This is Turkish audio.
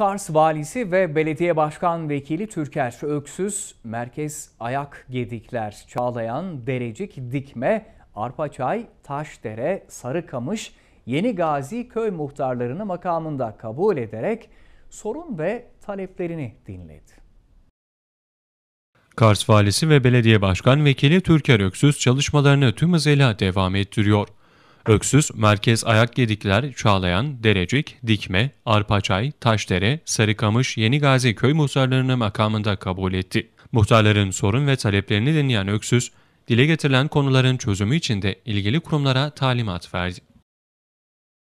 Kars valisi ve belediye başkan vekili Türker Öksüz, merkez ayak gedikler Çağlayan, Derecik, Dikme, Arpaçay, Taşdere, Sarıkamış, Yeni Gazi köy muhtarlarını makamında kabul ederek sorun ve taleplerini dinledi. Kars Valisi ve Belediye Başkan Vekili Türker Öksüz çalışmalarını tüm hızıyla devam ettiriyor. Öksüz, merkez ayak gedikler, Çağlayan, Derecik, Dikme, Arpaçay, Taşdere, Sarıkamış, Yeni Gazi köy muhtarlarını makamında kabul etti. Muhtarların sorun ve taleplerini dinleyen Öksüz, dile getirilen konuların çözümü için de ilgili kurumlara talimat verdi.